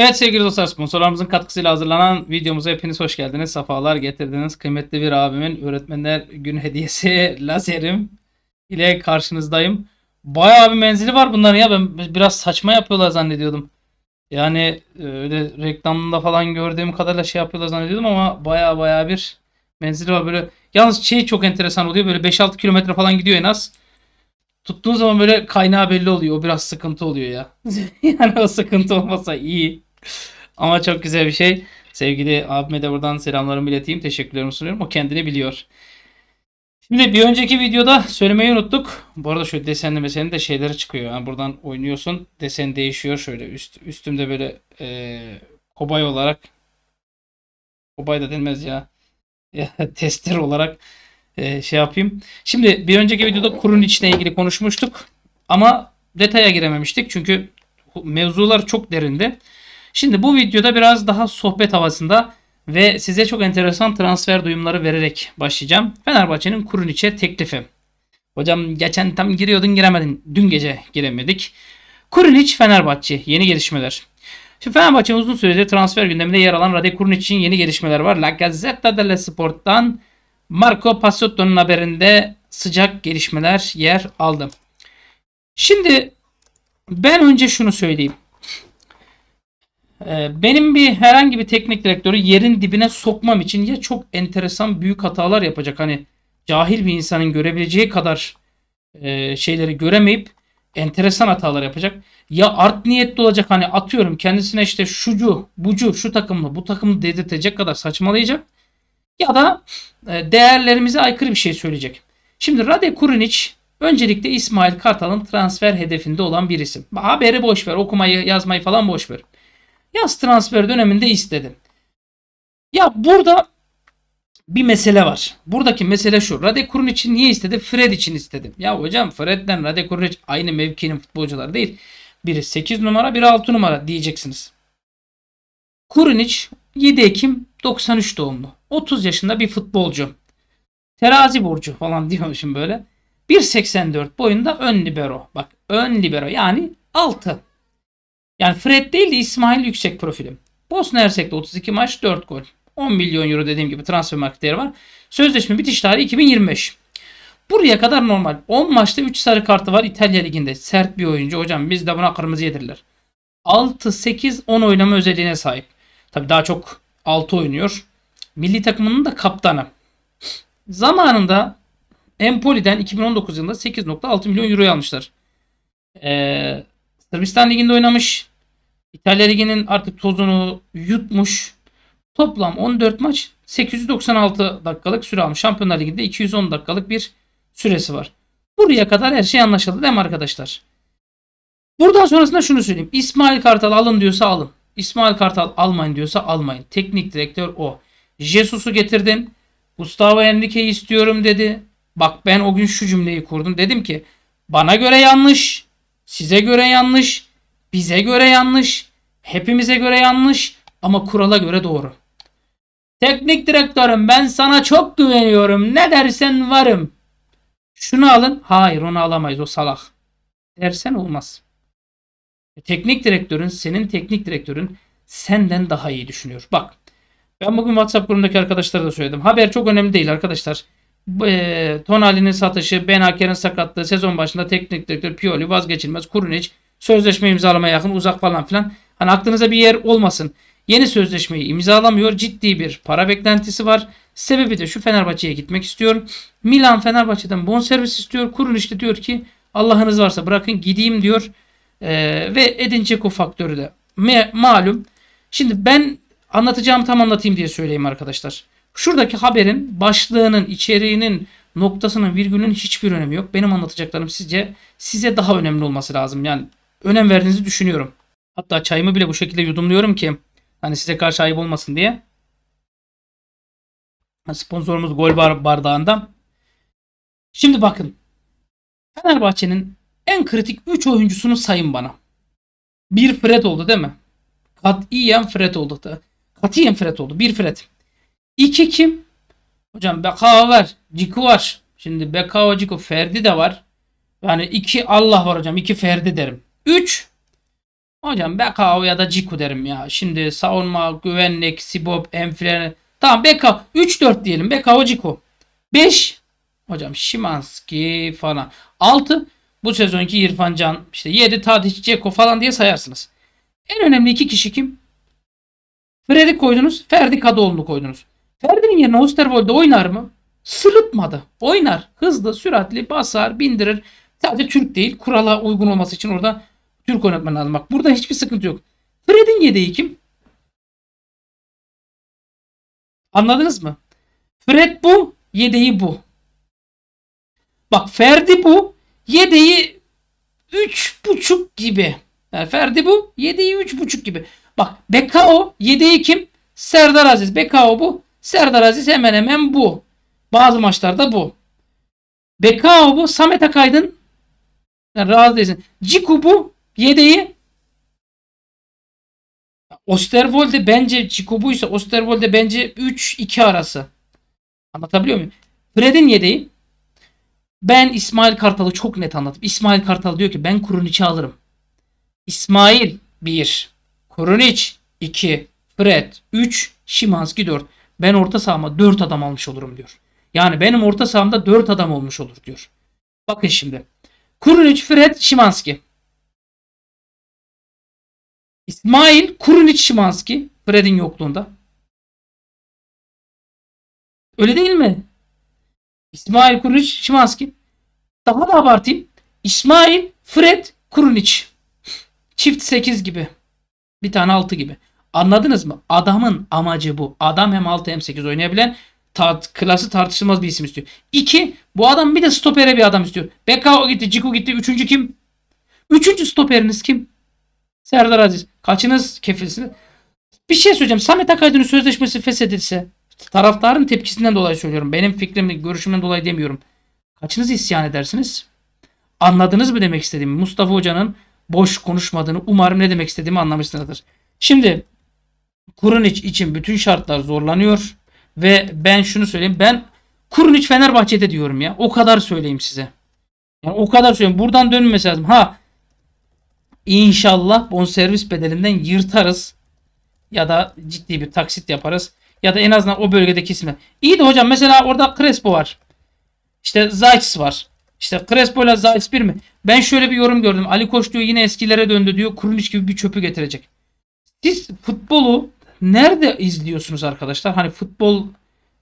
Evet sevgili dostlar sponsorlarımızın katkısıyla hazırlanan videomuza hepiniz hoş geldiniz. Safalar getirdiniz. Kıymetli bir abimin öğretmenler gün hediyesi lazerim ile karşınızdayım. Bayağı bir menzili var bunların ya ben biraz saçma yapıyorlar zannediyordum. Yani e, öyle reklamında falan gördüğüm kadarıyla şey yapıyorlar zannediyordum ama bayağı bayağı bir menzili var böyle. Yalnız şey çok enteresan oluyor böyle 5-6 kilometre falan gidiyor en az. Tuttuğun zaman böyle kaynağı belli oluyor. O biraz sıkıntı oluyor ya. yani o sıkıntı olmasa iyi. Ama çok güzel bir şey. Sevgili abime de buradan selamlarımı ileteyim. Teşekkürlerimi sunuyorum. O kendini biliyor. Şimdi bir önceki videoda söylemeyi unuttuk. Bu arada şöyle desenlemesenin de şeyleri çıkıyor. Yani buradan oynuyorsun. Desen değişiyor şöyle. Üst, üstümde böyle e, kobay olarak kobay da denmez ya. tester olarak e, şey yapayım. Şimdi bir önceki videoda kurun içine ilgili konuşmuştuk. Ama detaya girememiştik. Çünkü mevzular çok derindi. Şimdi bu videoda biraz daha sohbet havasında ve size çok enteresan transfer duyumları vererek başlayacağım. Fenerbahçe'nin Kuruniç'e teklifi. Hocam geçen tam giriyordun giremedin. Dün gece giremedik. Kuruniç Fenerbahçe yeni gelişmeler. Şimdi Fenerbahçe uzun süredir transfer gündeminde yer alan Radek Kurunic için yeni gelişmeler var. La Gazzetta dello Sport'tan Marco Passotto'nun haberinde sıcak gelişmeler yer aldı. Şimdi ben önce şunu söyleyeyim. Ee, benim bir herhangi bir teknik direktörü yerin dibine sokmam için ya çok enteresan büyük hatalar yapacak. Hani cahil bir insanın görebileceği kadar e, şeyleri göremeyip enteresan hatalar yapacak. Ya art niyetli olacak hani atıyorum kendisine işte şucu, bucu, şu takımlı, bu takımlı dedirtecek kadar saçmalayacak. Ya da e, değerlerimize aykırı bir şey söyleyecek. Şimdi Rade Kurinic öncelikle İsmail Kartal'ın transfer hedefinde olan bir isim. Haberi boş ver, okumayı, yazmayı falan boş ver. Yaz transfer döneminde istedim. Ya burada bir mesele var. Buradaki mesele şu. Rade için niye istedi? Fred için istedim. Ya hocam Fred'den Rade Kurnic aynı mevkinin futbolcuları değil. Biri 8 numara, biri 6 numara diyeceksiniz. Kurnic 7 Ekim 93 doğumlu. 30 yaşında bir futbolcu. Terazi burcu falan diyormuşum böyle. 1.84 boyunda ön libero. Bak ön libero yani 6. Yani Fred değil de İsmail yüksek profilim. Bosna Hersek'te 32 maç 4 gol. 10 milyon euro dediğim gibi transfer market değeri var. Sözleşme bitiş tarihi 2025. Buraya kadar normal. 10 maçta 3 sarı kartı var İtalya Ligi'nde. Sert bir oyuncu hocam. Biz de buna kırmızı yedirler. 6-8-10 oynama özelliğine sahip. Tabi daha çok 6 oynuyor. Milli takımının da kaptanı. Zamanında Empoli'den 2019 yılında 8.6 milyon euro almışlar. Ee, Sırbistan Ligi'nde oynamış. İtalya Ligi'nin artık tozunu yutmuş. Toplam 14 maç 896 dakikalık süre almış. Şampiyonlar Ligi'nde 210 dakikalık bir süresi var. Buraya kadar her şey anlaşıldı değil mi arkadaşlar? Buradan sonrasında şunu söyleyeyim. İsmail Kartal alın diyorsa alın. İsmail Kartal almayın diyorsa almayın. Teknik direktör o. Jesus'u getirdin. Gustavo Henrique'yi istiyorum dedi. Bak ben o gün şu cümleyi kurdum. Dedim ki bana göre yanlış. Size göre yanlış. Bize göre yanlış, hepimize göre yanlış ama kurala göre doğru. Teknik direktörüm ben sana çok güveniyorum. Ne dersen varım. Şunu alın. Hayır onu alamayız o salak. Dersen olmaz. E, teknik direktörün senin teknik direktörün senden daha iyi düşünüyor. Bak ben bugün WhatsApp grubundaki arkadaşlara da söyledim. Haber çok önemli değil arkadaşlar. E, Tonali'nin satışı, Ben Aker'in sakatlığı, sezon başında teknik direktör Pioli vazgeçilmez, Kurunic Sözleşme imzalamaya yakın uzak falan filan. Hani aklınıza bir yer olmasın. Yeni sözleşmeyi imzalamıyor. Ciddi bir para beklentisi var. Sebebi de şu Fenerbahçe'ye gitmek istiyor. Milan Fenerbahçe'den bonservis istiyor. Kurun işte diyor ki Allah'ınız varsa bırakın gideyim diyor. Ee, ve Edin Dzeko faktörü de malum. Şimdi ben anlatacağımı tam anlatayım diye söyleyeyim arkadaşlar. Şuradaki haberin başlığının, içeriğinin, noktasının, virgülünün hiçbir önemi yok. Benim anlatacaklarım sizce size daha önemli olması lazım. Yani önem verdiğinizi düşünüyorum. Hatta çayımı bile bu şekilde yudumluyorum ki hani size karşı ayıp olmasın diye. Sponsorumuz Gol Bar bardağında. Şimdi bakın. Fenerbahçe'nin en kritik 3 oyuncusunu sayın bana. Bir Fred oldu değil mi? Katiyen Fred oldu. Da. Katiyen Fred oldu. Bir Fred. İki kim? Hocam Bekava var. Ciku var. Şimdi Bekava, Ciku, Ferdi de var. Yani iki Allah var hocam. iki Ferdi derim. 3. Hocam Bekao ya da Ciku derim ya. Şimdi savunma, güvenlik, Sibop, Enfren. Tamam Bekao. 3-4 diyelim. Bekao, Ciku. 5. Hocam Şimanski falan. 6. Bu sezonki İrfan Can. İşte 7 Tadic, Ceko falan diye sayarsınız. En önemli iki kişi kim? Fred'i koydunuz. Ferdi Kadıoğlu'nu koydunuz. Ferdi'nin yerine Osterwold'de oynar mı? Sırıtmadı. Oynar. Hızlı, süratli, basar, bindirir. Sadece Türk değil. Kurala uygun olması için orada Türk oynatman lazım. burada hiçbir sıkıntı yok. Fred'in yedeği kim? Anladınız mı? Fred bu, yedeği bu. Bak Ferdi bu, yedeği 3.5 gibi. Yani Ferdi bu, yedeği 3.5 gibi. Bak Bekao, yedeği kim? Serdar Aziz. Bekao bu. Serdar Aziz hemen hemen bu. Bazı maçlarda bu. Bekao bu. Samet Akaydın. Yani razı değilsin. Ciku bu. Yedeği Osterwold'e bence Chico ise Osterwold'e bence 3-2 arası. Anlatabiliyor muyum? Fred'in yedeği ben İsmail Kartal'ı çok net anlattım. İsmail Kartal diyor ki ben Kuruniç'i alırım. İsmail 1, Kuruniç 2, Fred 3, Şimanski 4. Ben orta sahama 4 adam almış olurum diyor. Yani benim orta sahamda 4 adam olmuş olur diyor. Bakın şimdi. Kurunic, Fred, Şimanski. İsmail Kurunic Şimanski Fred'in yokluğunda. Öyle değil mi? İsmail Kurunic Şimanski. Daha da abartayım. İsmail Fred Kurunic. Çift 8 gibi. Bir tane 6 gibi. Anladınız mı? Adamın amacı bu. Adam hem 6 hem 8 oynayabilen tart klası tartışılmaz bir isim istiyor. 2. Bu adam bir de stopere bir adam istiyor. o gitti, Ciku gitti. Üçüncü kim? Üçüncü stoperiniz kim? Serdar Aziz. Kaçınız kefilsiniz? Bir şey söyleyeceğim. Samet Akaydın'ın sözleşmesi feshedilse taraftarın tepkisinden dolayı söylüyorum. Benim fikrim, görüşümden dolayı demiyorum. Kaçınız isyan edersiniz? Anladınız mı demek istediğimi? Mustafa Hoca'nın boş konuşmadığını umarım ne demek istediğimi anlamışsınızdır. Şimdi Kurunic için bütün şartlar zorlanıyor ve ben şunu söyleyeyim. Ben Kurunic Fenerbahçe'de diyorum ya. O kadar söyleyeyim size. Yani o kadar söyleyeyim. Buradan dönmesi lazım. Ha İnşallah bonservis bedelinden yırtarız. Ya da ciddi bir taksit yaparız. Ya da en azından o bölgedeki ismi. İyi de hocam mesela orada Crespo var. İşte Zaytis var. İşte Crespo ile Zaytis bir mi? Ben şöyle bir yorum gördüm. Ali Koç diyor yine eskilere döndü diyor. Kurunic gibi bir çöpü getirecek. Siz futbolu nerede izliyorsunuz arkadaşlar? Hani futbol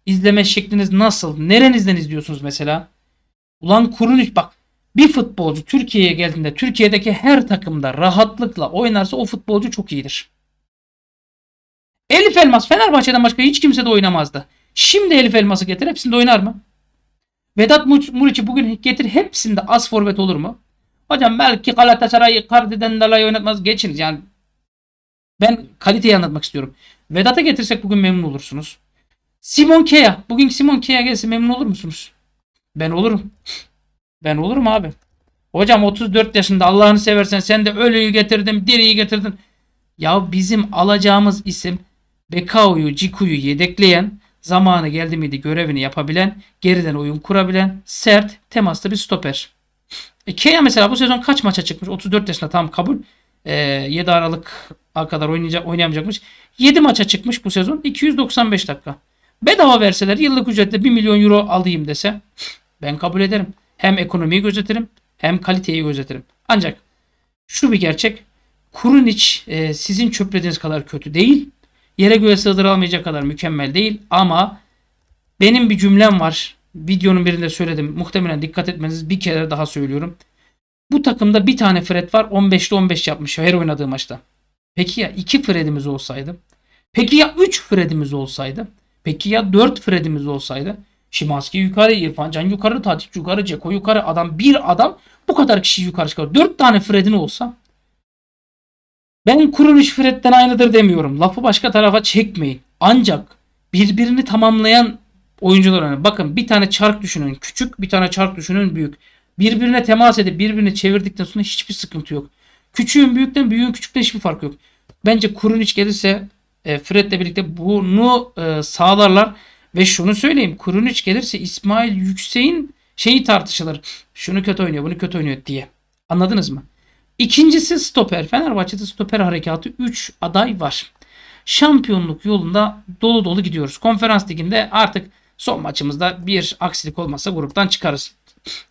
izleme şekliniz nasıl? Nerenizden izliyorsunuz mesela? Ulan Kurunic bak bir futbolcu Türkiye'ye geldiğinde Türkiye'deki her takımda rahatlıkla oynarsa o futbolcu çok iyidir. Elif Elmas Fenerbahçe'den başka hiç kimse de oynamazdı. Şimdi Elif Elmas'ı getir hepsinde oynar mı? Vedat Muriç'i bugün getir hepsinde as forvet olur mu? Hocam belki Galatasaray'ı Kardi'den dolayı oynatmaz geçiniz yani. Ben kaliteyi anlatmak istiyorum. Vedat'a getirsek bugün memnun olursunuz. Simon Kea. Bugün Simon Kea gelse memnun olur musunuz? Ben olurum. Ben olur mu abi? Hocam 34 yaşında Allah'ını seversen sen de ölüyü getirdin, diriyi getirdin. Ya bizim alacağımız isim Bekao'yu, Ciku'yu yedekleyen, zamanı geldi miydi görevini yapabilen, geriden oyun kurabilen, sert, temaslı bir stoper. E, Kea mesela bu sezon kaç maça çıkmış? 34 yaşında tam kabul. E, 7 Aralık kadar oynayacak, oynayamayacakmış. 7 maça çıkmış bu sezon. 295 dakika. Bedava verseler yıllık ücretle 1 milyon euro alayım dese ben kabul ederim. Hem ekonomiyi gözetirim hem kaliteyi gözetirim. Ancak şu bir gerçek. Kurun iç e, sizin çöplediğiniz kadar kötü değil. Yere göğe sığdırılmayacak kadar mükemmel değil. Ama benim bir cümlem var. Videonun birinde söyledim. Muhtemelen dikkat etmeniz bir kere daha söylüyorum. Bu takımda bir tane Fred var. 15'te 15 yapmış her oynadığı maçta. Peki ya 2 Fred'imiz olsaydı? Peki ya 3 Fred'imiz olsaydı? Peki ya 4 Fred'imiz olsaydı? Şimanski yukarı, İrfan Can yukarı, Tatik yukarı, Ceko yukarı. Adam bir adam bu kadar kişi yukarı çıkar. Dört tane Fred'in olsa ben kuruluş Fred'den aynıdır demiyorum. Lafı başka tarafa çekmeyin. Ancak birbirini tamamlayan oyuncular önemli. Bakın bir tane çark düşünün küçük, bir tane çark düşünün büyük. Birbirine temas edip birbirini çevirdikten sonra hiçbir sıkıntı yok. Küçüğün büyükten, büyüğün küçükten hiçbir fark yok. Bence Kurunic gelirse e, Fred'le birlikte bunu e, sağlarlar. Ve şunu söyleyeyim. Kurunic gelirse İsmail Yüksek'in şeyi tartışılır. Şunu kötü oynuyor, bunu kötü oynuyor diye. Anladınız mı? İkincisi stoper. Fenerbahçe'de stoper harekatı 3 aday var. Şampiyonluk yolunda dolu dolu gidiyoruz. Konferans liginde artık son maçımızda bir aksilik olmasa gruptan çıkarız.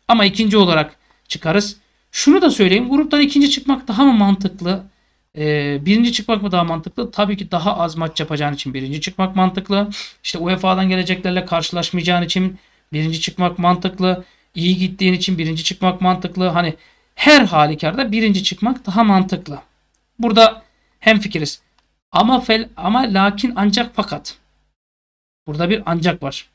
Ama ikinci olarak çıkarız. Şunu da söyleyeyim. Gruptan ikinci çıkmak daha mı mantıklı? E, birinci çıkmak mı daha mantıklı? Tabii ki daha az maç yapacağın için birinci çıkmak mantıklı. İşte UEFA'dan geleceklerle karşılaşmayacağın için birinci çıkmak mantıklı. İyi gittiğin için birinci çıkmak mantıklı. Hani her halükarda birinci çıkmak daha mantıklı. Burada hem fikiriz. Ama fel ama lakin ancak fakat. Burada bir ancak var.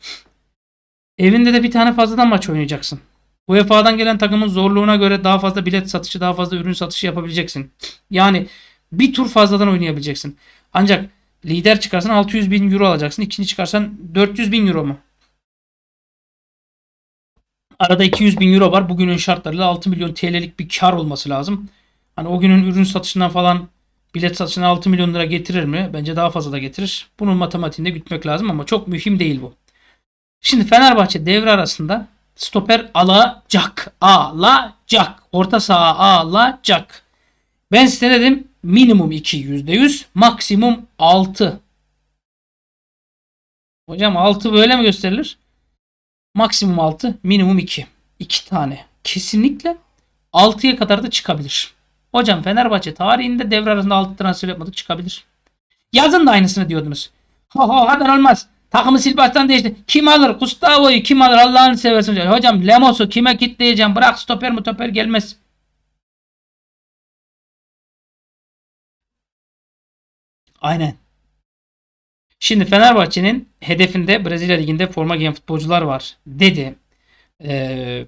Evinde de bir tane fazladan maç oynayacaksın. UEFA'dan gelen takımın zorluğuna göre daha fazla bilet satışı, daha fazla ürün satışı yapabileceksin. Yani bir tur fazladan oynayabileceksin. Ancak lider çıkarsan 600 bin euro alacaksın. İkinci çıkarsan 400 bin euro mu? Arada 200 bin euro var. Bugünün şartlarıyla 6 milyon TL'lik bir kar olması lazım. Hani o günün ürün satışından falan bilet satışına 6 milyon lira getirir mi? Bence daha fazla da getirir. Bunun matematiğinde gütmek lazım ama çok mühim değil bu. Şimdi Fenerbahçe devre arasında stoper alacak. Alacak. Orta saha alacak. Ben size dedim minimum 2 %100 maksimum 6. Hocam 6 böyle mi gösterilir? Maksimum 6 minimum 2. 2 tane. Kesinlikle 6'ya kadar da çıkabilir. Hocam Fenerbahçe tarihinde devre arasında 6 transfer yapmadık çıkabilir. Yazın da aynısını diyordunuz. Ho ho haber olmaz. Takımı silbahtan değişti. Kim alır? Gustavo'yu kim alır? Allah'ını seversin. Hocam Lemos'u kime kitleyeceğim? Bırak stoper mu toper gelmez. Aynen. Şimdi Fenerbahçe'nin hedefinde Brezilya Ligi'nde forma giyen futbolcular var dedi ee,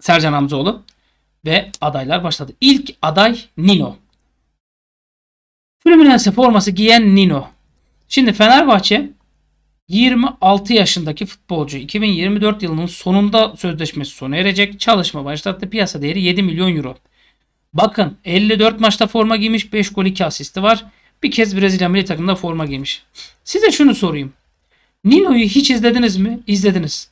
Sercan Hamzoğlu ve adaylar başladı. İlk aday Nino. Fluminense forması giyen Nino. Şimdi Fenerbahçe 26 yaşındaki futbolcu 2024 yılının sonunda sözleşmesi sona erecek. Çalışma başlattı. Piyasa değeri 7 milyon euro. Bakın 54 maçta forma giymiş 5 gol 2 asisti var. Bir kez Brezilya milli takımında forma giymiş. Size şunu sorayım. Nino'yu hiç izlediniz mi? İzlediniz.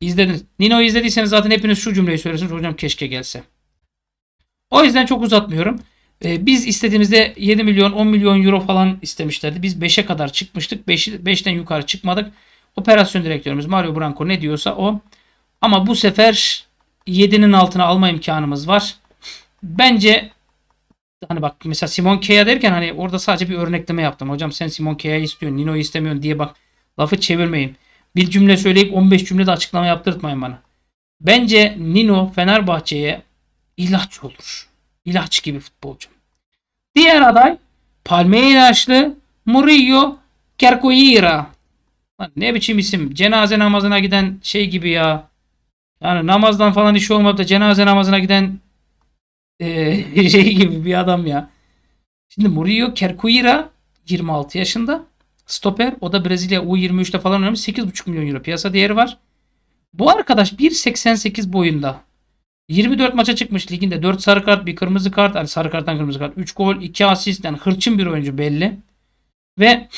İzlediniz. Nino'yu izlediyseniz zaten hepiniz şu cümleyi söylüyorsunuz. Hocam keşke gelse. O yüzden çok uzatmıyorum. Ee, biz istediğimizde 7 milyon 10 milyon euro falan istemişlerdi. Biz 5'e kadar çıkmıştık. 5, 5'ten yukarı çıkmadık. Operasyon direktörümüz Mario Branco ne diyorsa o. Ama bu sefer 7'nin altına alma imkanımız var. Bence hani bak mesela Simon Kea derken hani orada sadece bir örnekleme yaptım. Hocam sen Simon Kea'yı istiyorsun, Nino'yu istemiyorsun diye bak lafı çevirmeyin. Bir cümle söyleyip 15 cümlede açıklama yaptırtmayın bana. Bence Nino Fenerbahçe'ye ilaç olur. İlaç gibi futbolcu. Diğer aday Palmeiraslı Murillo Kerkoyira. ne biçim isim? Cenaze namazına giden şey gibi ya. Yani namazdan falan işi olmayıp da cenaze namazına giden e, şey gibi bir adam ya. Şimdi Murillo Kerkuira 26 yaşında. Stoper. O da Brezilya U23'te falan oynamış. 8,5 milyon euro piyasa değeri var. Bu arkadaş 1.88 boyunda. 24 maça çıkmış liginde. 4 sarı kart, bir kırmızı kart. Yani sarı karttan kırmızı kart. 3 gol, 2 asist. Yani hırçın bir oyuncu belli. Ve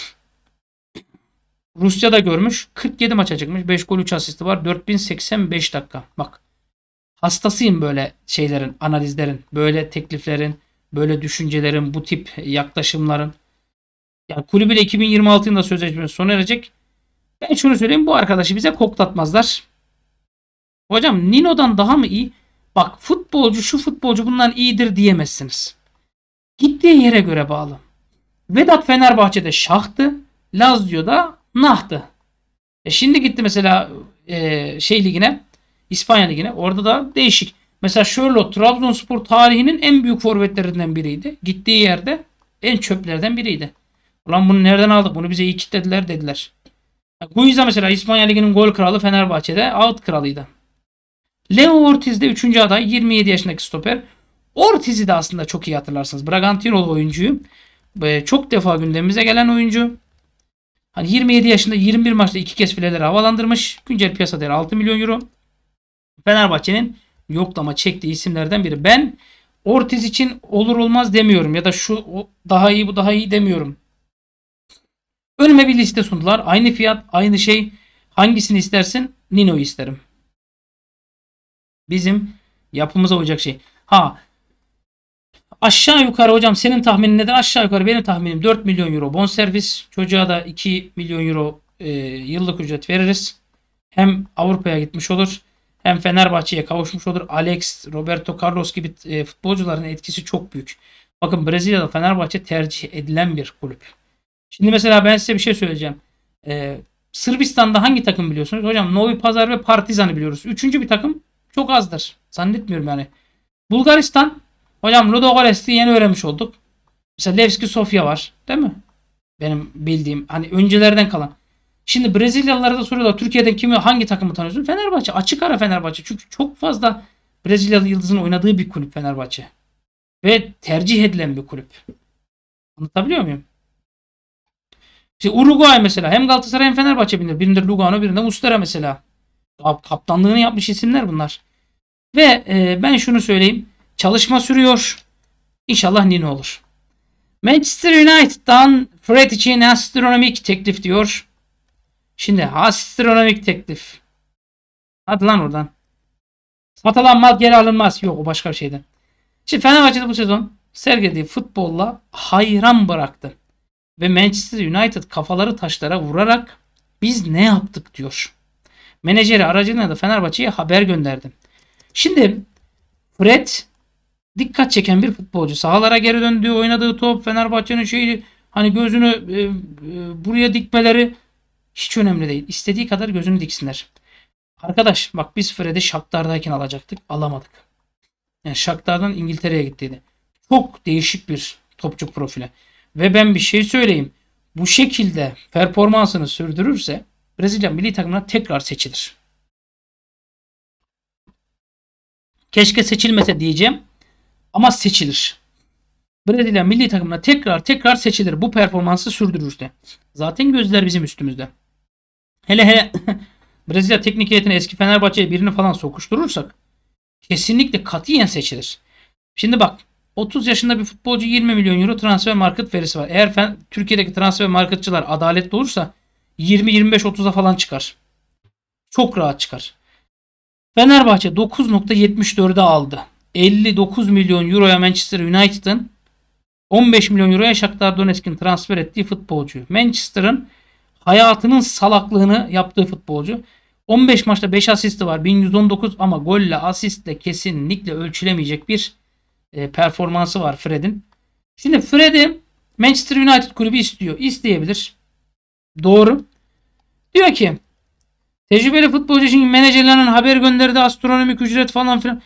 Rusya'da görmüş. 47 maça çıkmış. 5 gol 3 asisti var. 4085 dakika. Bak hastasıyım böyle şeylerin, analizlerin, böyle tekliflerin, böyle düşüncelerin, bu tip yaklaşımların. Yani kulübüyle 2026 yılında sözleşmesi sona erecek. Ben şunu söyleyeyim bu arkadaşı bize koklatmazlar. Hocam Nino'dan daha mı iyi? Bak futbolcu şu futbolcu bundan iyidir diyemezsiniz. Gittiği yere göre bağlı. Vedat Fenerbahçe'de şahtı. Lazio'da nahtı. E şimdi gitti mesela e, şey ligine İspanya Ligi'ne. Orada da değişik. Mesela Sherlock Trabzonspor tarihinin en büyük forvetlerinden biriydi. Gittiği yerde en çöplerden biriydi. Ulan bunu nereden aldık? Bunu bize iyi kitlediler dediler. Guiza mesela İspanya Ligi'nin gol kralı Fenerbahçe'de alt kralıydı. Leo Ortiz de 3. aday 27 yaşındaki stoper. Ortiz'i de aslında çok iyi hatırlarsınız. Bragantinol oyuncuyu. E, çok defa gündemimize gelen oyuncu. Hani 27 yaşında 21 maçta 2 kez fileleri havalandırmış. Güncel piyasa değeri 6 milyon euro. Fenerbahçe'nin yoklama çektiği isimlerden biri. Ben Ortiz için olur olmaz demiyorum ya da şu daha iyi bu daha iyi demiyorum. Önüme bir liste sundular. Aynı fiyat, aynı şey. Hangisini istersin? Nino'yu isterim. Bizim yapımıza olacak şey. Ha aşağı yukarı hocam senin tahminin nedir? Aşağı yukarı benim tahminim 4 milyon euro bonservis. Çocuğa da 2 milyon euro e, yıllık ücret veririz. Hem Avrupa'ya gitmiş olur hem Fenerbahçe'ye kavuşmuş olur. Alex, Roberto Carlos gibi e, futbolcuların etkisi çok büyük. Bakın Brezilya'da Fenerbahçe tercih edilen bir kulüp. Şimdi mesela ben size bir şey söyleyeceğim. Ee, Sırbistan'da hangi takım biliyorsunuz? Hocam Novi Pazar ve Partizan'ı biliyoruz. Üçüncü bir takım çok azdır. Zannetmiyorum yani. Bulgaristan. Hocam Ludogorets'i yeni öğrenmiş olduk. Mesela Levski Sofya var. Değil mi? Benim bildiğim. Hani öncelerden kalan. Şimdi Brezilyalılara da soruyorlar Türkiye'den kimi hangi takımı tanıyorsun? Fenerbahçe. Açık ara Fenerbahçe. Çünkü çok fazla Brezilyalı yıldızın oynadığı bir kulüp Fenerbahçe. Ve tercih edilen bir kulüp. Anlatabiliyor muyum? İşte Uruguay mesela. Hem Galatasaray hem Fenerbahçe bilinir. Birinde Lugano birinde Mustera mesela. Kaptanlığını yapmış isimler bunlar. Ve e, ben şunu söyleyeyim. Çalışma sürüyor. İnşallah Nino olur. Manchester United'dan Fred için astronomik teklif diyor. Şimdi astronomik teklif. Hadi lan oradan. Satılan mal geri alınmaz. Yok o başka bir şeyden. Şimdi Fenerbahçe'de bu sezon sergilediği futbolla hayran bıraktı. Ve Manchester United kafaları taşlara vurarak biz ne yaptık diyor. Menajeri aracılığıyla da Fenerbahçe'ye haber gönderdi. Şimdi Fred dikkat çeken bir futbolcu. Sahalara geri döndüğü oynadığı top, Fenerbahçe'nin şeyi hani gözünü e, e, buraya dikmeleri hiç önemli değil. İstediği kadar gözünü diksinler. Arkadaş bak biz Fred'i Shakhtar'dayken alacaktık. Alamadık. Yani Shakhtar'dan İngiltere'ye gittiydi. Çok değişik bir topçu profili. Ve ben bir şey söyleyeyim. Bu şekilde performansını sürdürürse Brezilya milli takımına tekrar seçilir. Keşke seçilmese diyeceğim. Ama seçilir. Brezilya milli takımına tekrar tekrar seçilir. Bu performansı sürdürürse. Zaten gözler bizim üstümüzde. Hele hele Brezilya teknik heyetine eski Fenerbahçe'ye birini falan sokuşturursak kesinlikle katiyen seçilir. Şimdi bak 30 yaşında bir futbolcu 20 milyon euro transfer market verisi var. Eğer fen, Türkiye'deki transfer marketçiler adaletli olursa 20-25-30'a falan çıkar. Çok rahat çıkar. Fenerbahçe 9.74'e aldı. 59 milyon euroya Manchester United'ın 15 milyon euroya Shakhtar Donetsk'in transfer ettiği futbolcu. Manchester'ın hayatının salaklığını yaptığı futbolcu. 15 maçta 5 asisti var. 1119 ama golle asistle kesinlikle ölçülemeyecek bir e, performansı var Fred'in. Şimdi Fred'i Manchester United kulübü istiyor. İsteyebilir. Doğru. Diyor ki tecrübeli futbolcu için menajerlerinin haber gönderdi astronomik ücret falan filan.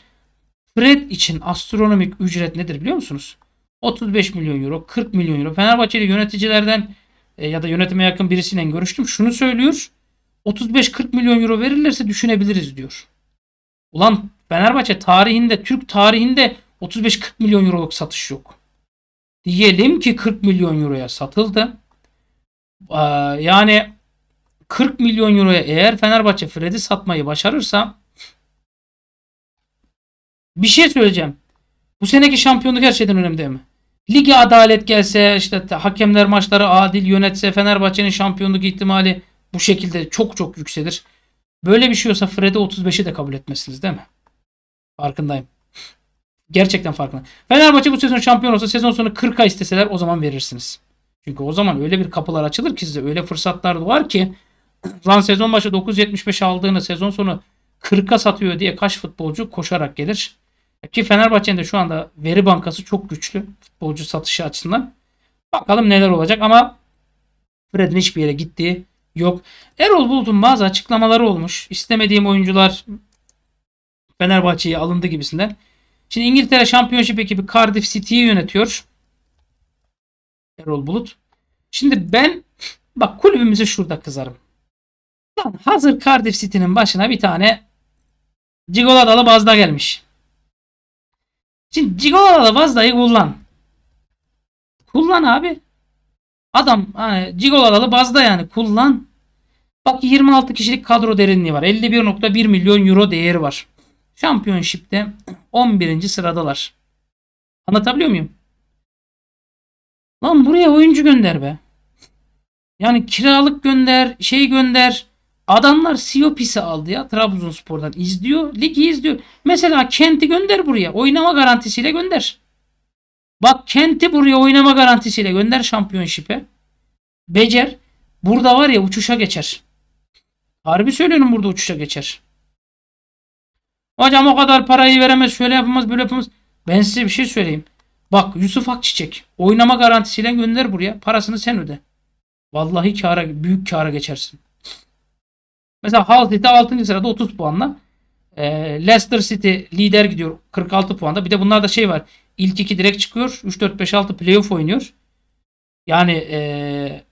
Fred için astronomik ücret nedir biliyor musunuz? 35 milyon euro, 40 milyon euro. Fenerbahçeli yöneticilerden e, ya da yönetime yakın birisiyle görüştüm. Şunu söylüyor. 35-40 milyon euro verirlerse düşünebiliriz diyor. Ulan Fenerbahçe tarihinde, Türk tarihinde 35-40 milyon euroluk satış yok. Diyelim ki 40 milyon euroya satıldı. Ee, yani 40 milyon euroya eğer Fenerbahçe Fred'i satmayı başarırsa bir şey söyleyeceğim. Bu seneki şampiyonluk her şeyden önemli değil mi? Ligi adalet gelse işte hakemler maçları adil yönetse Fenerbahçe'nin şampiyonluk ihtimali bu şekilde çok çok yükselir. Böyle bir şey olsa Fred'e 35'i de kabul etmezsiniz değil mi? Farkındayım. Gerçekten farkındayım. Fenerbahçe bu sezon şampiyon olsa sezon sonu 40'a isteseler o zaman verirsiniz. Çünkü o zaman öyle bir kapılar açılır ki size öyle fırsatlar var ki lan sezon başı 9.75 aldığını sezon sonu 40'a satıyor diye kaç futbolcu koşarak gelir. Ki Fenerbahçe'nin de şu anda veri bankası çok güçlü futbolcu satışı açısından. Bakalım neler olacak ama Fred'in hiçbir yere gittiği yok. Erol Bulut'un bazı açıklamaları olmuş. İstemediğim oyuncular Fenerbahçe'ye alındı gibisinden. Şimdi İngiltere Şampiyonşip ekibi Cardiff City'yi yönetiyor. Erol Bulut. Şimdi ben bak kulübümüze şurada kızarım. Lan hazır Cardiff City'nin başına bir tane Cigoladalı bazda gelmiş. Şimdi Cigola'da Vazda'yı kullan. Kullan abi. Adam hani Cigola'da bazda yani kullan. Bak 26 kişilik kadro derinliği var. 51.1 milyon euro değeri var. Championship'te 11. sıradalar. Anlatabiliyor muyum? Lan buraya oyuncu gönder be. Yani kiralık gönder, şey gönder. Adamlar Siopisi aldı ya Trabzonspor'dan izliyor. Ligi izliyor. Mesela Kent'i gönder buraya. Oynama garantisiyle gönder. Bak Kent'i buraya oynama garantisiyle gönder şampiyonşipe. Becer. Burada var ya uçuşa geçer. Harbi söylüyorum burada uçuşa geçer. Hocam o kadar parayı veremez şöyle yapamaz böyle yapamaz. Ben size bir şey söyleyeyim. Bak Yusuf Akçiçek oynama garantisiyle gönder buraya. Parasını sen öde. Vallahi kâra, büyük kâra geçersin. Mesela Hull City 6. sırada 30 puanla. E, Leicester City lider gidiyor 46 puanda. Bir de bunlarda şey var. İlk iki direkt çıkıyor. 3-4-5-6 playoff oynuyor. Yani e,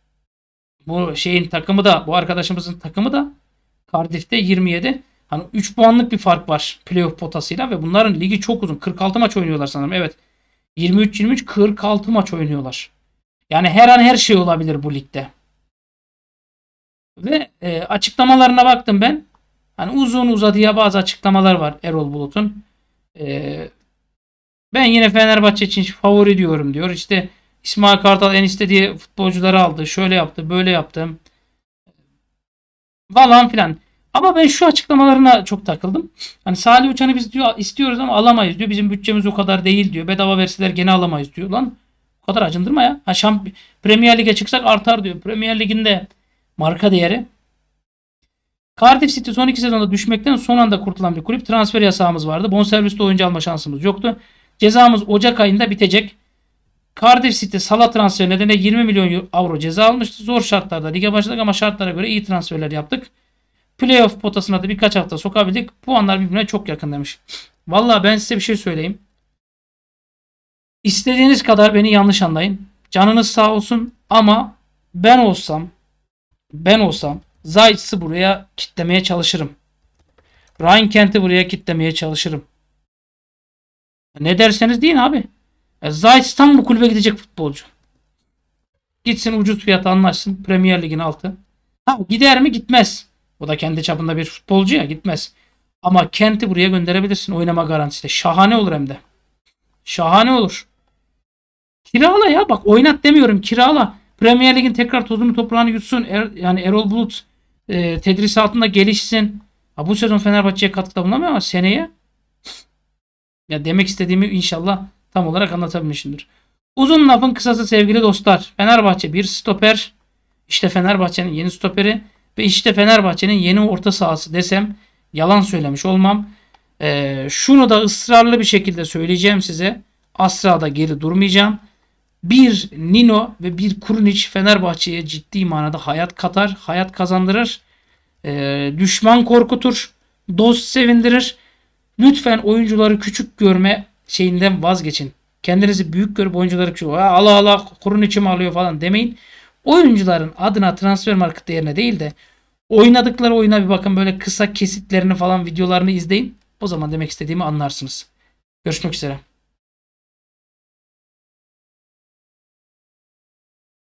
bu şeyin takımı da bu arkadaşımızın takımı da Cardiff'te 27. Hani 3 puanlık bir fark var playoff potasıyla ve bunların ligi çok uzun. 46 maç oynuyorlar sanırım. Evet. 23-23 46 maç oynuyorlar. Yani her an her şey olabilir bu ligde. Ve e, açıklamalarına baktım ben. Hani uzun uzadıya bazı açıklamalar var Erol Bulut'un. E, ben yine Fenerbahçe için favori diyorum diyor. İşte İsmail Kartal en istediği futbolcuları aldı. Şöyle yaptı, böyle yaptı. Falan filan. Ama ben şu açıklamalarına çok takıldım. Hani Salih Uçan'ı biz diyor istiyoruz ama alamayız diyor. Bizim bütçemiz o kadar değil diyor. Bedava verseler gene alamayız diyor. Lan o kadar acındırma ya. Ha, Premier Lig'e çıksak artar diyor. Premier Lig'inde marka değeri. Cardiff City son iki sezonda düşmekten son anda kurtulan bir kulüp. Transfer yasağımız vardı. Bonserviste oyuncu alma şansımız yoktu. Cezamız Ocak ayında bitecek. Cardiff City sala transfer nedeniyle 20 milyon avro ceza almıştı. Zor şartlarda lige başladık ama şartlara göre iyi transferler yaptık. Playoff potasına da birkaç hafta sokabildik. Puanlar birbirine çok yakın demiş. Vallahi ben size bir şey söyleyeyim. İstediğiniz kadar beni yanlış anlayın. Canınız sağ olsun ama ben olsam ben olsam Zayt'sı buraya kitlemeye çalışırım. Ryan Kent'i buraya kitlemeye çalışırım. Ne derseniz deyin abi. E, Zayt bu kulübe gidecek futbolcu. Gitsin ucuz fiyata anlaşsın. Premier Lig'in altı. Ha, gider mi? Gitmez. O da kendi çapında bir futbolcu ya gitmez. Ama Kent'i buraya gönderebilirsin oynama garantisiyle. Şahane olur hem de. Şahane olur. Kirala ya bak oynat demiyorum kirala. Premier Lig'in tekrar tozunu toprağını yutsun. Er, yani Erol Bulut e, altında gelişsin. Ha, bu sezon Fenerbahçe'ye katkıda bulunamıyor ama seneye ya demek istediğimi inşallah tam olarak anlatabilmişimdir. Uzun lafın kısası sevgili dostlar. Fenerbahçe bir stoper. İşte Fenerbahçe'nin yeni stoperi ve işte Fenerbahçe'nin yeni orta sahası desem yalan söylemiş olmam. Ee, şunu da ısrarlı bir şekilde söyleyeceğim size. Asla da geri durmayacağım bir Nino ve bir Kurunic Fenerbahçe'ye ciddi manada hayat katar, hayat kazandırır. E, düşman korkutur, dost sevindirir. Lütfen oyuncuları küçük görme şeyinden vazgeçin. Kendinizi büyük görüp oyuncuları küçük. Allah Allah Kurunic'i mi alıyor falan demeyin. Oyuncuların adına transfer market değerine değil de oynadıkları oyuna bir bakın böyle kısa kesitlerini falan videolarını izleyin. O zaman demek istediğimi anlarsınız. Görüşmek üzere.